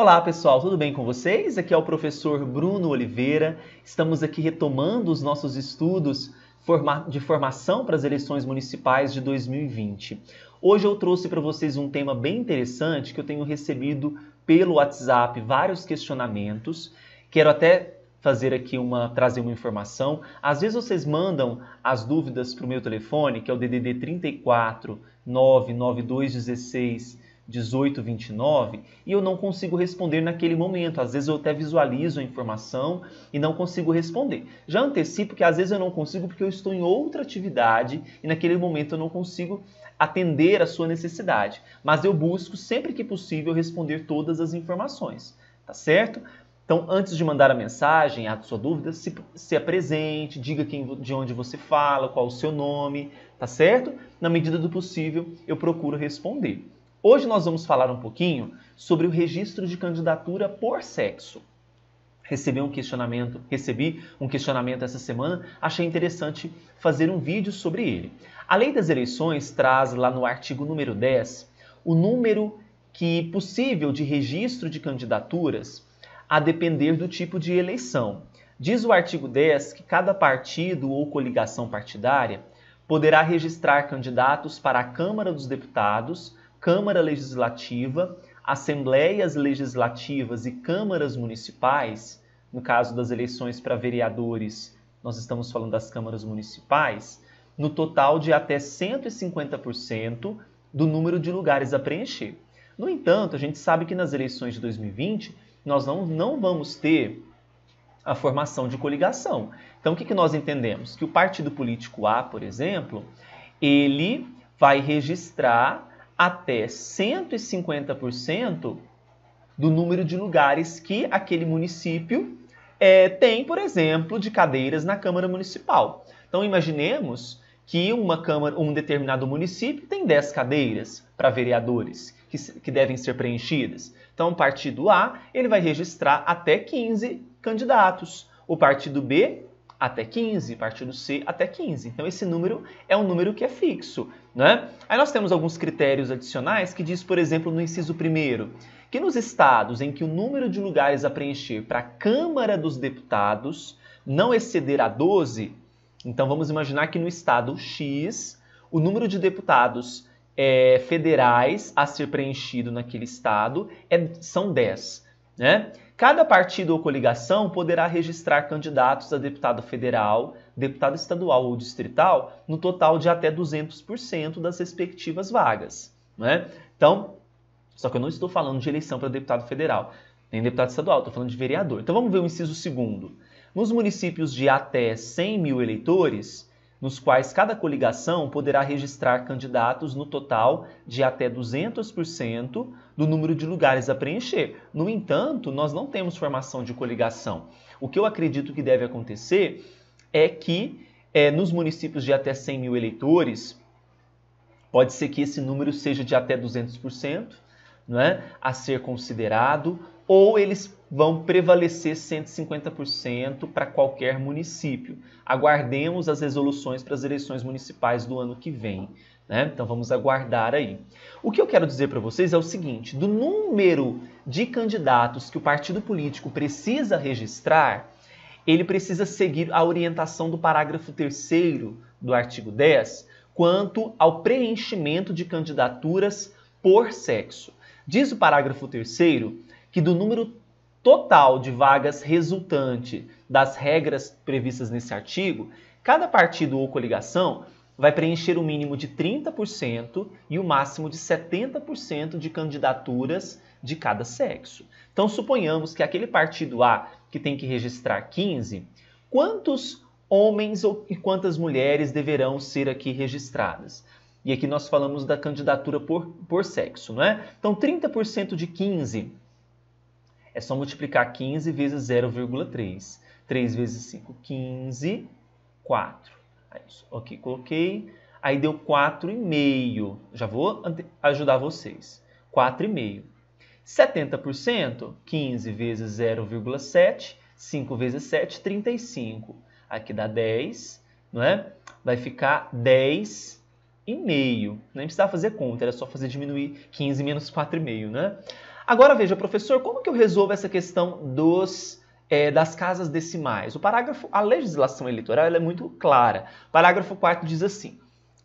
Olá pessoal, tudo bem com vocês? Aqui é o professor Bruno Oliveira. Estamos aqui retomando os nossos estudos de formação para as eleições municipais de 2020. Hoje eu trouxe para vocês um tema bem interessante que eu tenho recebido pelo WhatsApp vários questionamentos. Quero até fazer aqui uma trazer uma informação. Às vezes vocês mandam as dúvidas para o meu telefone, que é o DDD 34 99216 18, 29 e eu não consigo responder naquele momento. Às vezes eu até visualizo a informação e não consigo responder. Já antecipo que às vezes eu não consigo porque eu estou em outra atividade e naquele momento eu não consigo atender a sua necessidade. Mas eu busco sempre que possível responder todas as informações, tá certo? Então, antes de mandar a mensagem, a sua dúvida, se, se apresente, diga quem, de onde você fala, qual o seu nome, tá certo? Na medida do possível, eu procuro responder. Hoje nós vamos falar um pouquinho sobre o registro de candidatura por sexo. Recebi um questionamento, recebi um questionamento essa semana, achei interessante fazer um vídeo sobre ele. A Lei das Eleições traz lá no artigo número 10 o número que possível de registro de candidaturas a depender do tipo de eleição. Diz o artigo 10 que cada partido ou coligação partidária poderá registrar candidatos para a Câmara dos Deputados, Câmara Legislativa, assembleias legislativas e câmaras municipais, no caso das eleições para vereadores, nós estamos falando das câmaras municipais, no total de até 150% do número de lugares a preencher. No entanto, a gente sabe que nas eleições de 2020 nós não, não vamos ter a formação de coligação. Então, o que, que nós entendemos? Que o partido político A, por exemplo, ele vai registrar até 150% do número de lugares que aquele município é, tem, por exemplo, de cadeiras na Câmara Municipal. Então, imaginemos que uma câmara, um determinado município tem 10 cadeiras para vereadores que, que devem ser preenchidas. Então, o partido A ele vai registrar até 15 candidatos, o partido B até 15, partido C até 15. Então esse número é um número que é fixo, né? Aí nós temos alguns critérios adicionais que diz, por exemplo, no inciso primeiro, que nos estados em que o número de lugares a preencher para a Câmara dos Deputados não exceder a 12, então vamos imaginar que no estado X o número de deputados é, federais a ser preenchido naquele estado é, são 10, né? Cada partido ou coligação poderá registrar candidatos a deputado federal, deputado estadual ou distrital, no total de até 200% das respectivas vagas. Né? Então, só que eu não estou falando de eleição para deputado federal, nem deputado estadual, estou falando de vereador. Então vamos ver o inciso segundo. Nos municípios de até 100 mil eleitores, nos quais cada coligação poderá registrar candidatos no total de até 200% do número de lugares a preencher. No entanto, nós não temos formação de coligação. O que eu acredito que deve acontecer é que é, nos municípios de até 100 mil eleitores, pode ser que esse número seja de até 200%, é, a ser considerado, ou eles vão prevalecer 150% para qualquer município. Aguardemos as resoluções para as eleições municipais do ano que vem. Né? Então vamos aguardar aí. O que eu quero dizer para vocês é o seguinte: do número de candidatos que o partido político precisa registrar, ele precisa seguir a orientação do parágrafo 3 do artigo 10 quanto ao preenchimento de candidaturas por sexo. Diz o parágrafo 3 que do número total de vagas resultante das regras previstas nesse artigo, cada partido ou coligação vai preencher o um mínimo de 30% e o um máximo de 70% de candidaturas de cada sexo. Então, suponhamos que aquele partido A que tem que registrar 15, quantos homens ou, e quantas mulheres deverão ser aqui registradas? E aqui nós falamos da candidatura por, por sexo, não é? Então, 30% de 15 é só multiplicar 15 vezes 0,3. 3 vezes 5, 15. 4. É ok, coloquei. Aí deu 4,5. Já vou ajudar vocês. 4,5. 70%, 15 vezes 0,7, 5 vezes 7, 35. Aqui dá 10, não é? Vai ficar 10 e meio. Nem precisava fazer conta, era só fazer diminuir 15 menos 4,5, né? Agora veja, professor, como que eu resolvo essa questão dos é, das casas decimais? O parágrafo, a legislação eleitoral é muito clara. Parágrafo 4 diz assim: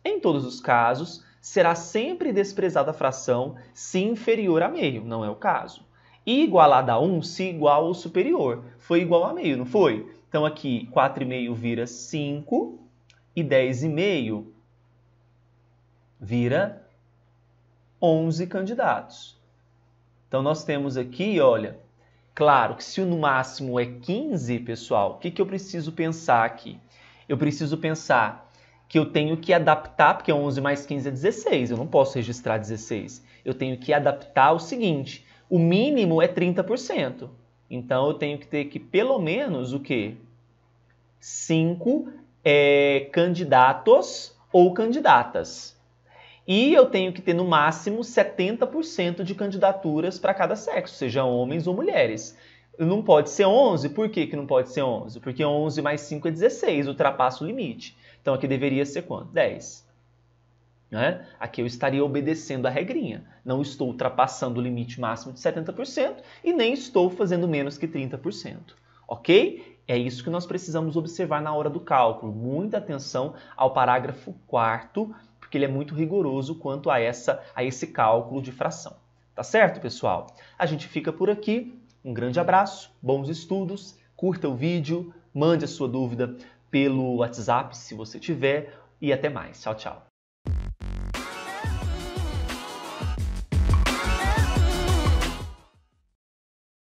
em todos os casos, será sempre desprezada a fração se inferior a meio, não é o caso. E igualada a 1 se igual ou superior. Foi igual a meio, não foi? Então aqui 4,5 vira 5 e 10,5 vira 11 candidatos. Então nós temos aqui, olha, claro que se o no máximo é 15, pessoal, o que, que eu preciso pensar aqui? Eu preciso pensar que eu tenho que adaptar, porque 11 é mais 15 é 16, eu não posso registrar 16. Eu tenho que adaptar o seguinte, o mínimo é 30%. Então eu tenho que ter que pelo menos o quê? 5 é, eh, candidatos ou candidatas. E eu tenho que ter no máximo 70% de candidaturas para cada sexo, seja homens ou mulheres. Não pode ser 11, por que, que não pode ser 11? Porque 11 mais 5 é 16, ultrapassa o limite. Então aqui deveria ser quanto? 10. Né? Aqui eu estaria obedecendo a regrinha. Não estou ultrapassando o limite máximo de 70% e nem estou fazendo menos que 30%. Ok? É isso que nós precisamos observar na hora do cálculo. Muita atenção ao parágrafo 4 porque ele é muito rigoroso quanto a, essa, a esse cálculo de fração. Tá certo, pessoal? A gente fica por aqui. Um grande abraço, bons estudos, curta o vídeo, mande a sua dúvida pelo WhatsApp se você tiver e até mais. Tchau, tchau.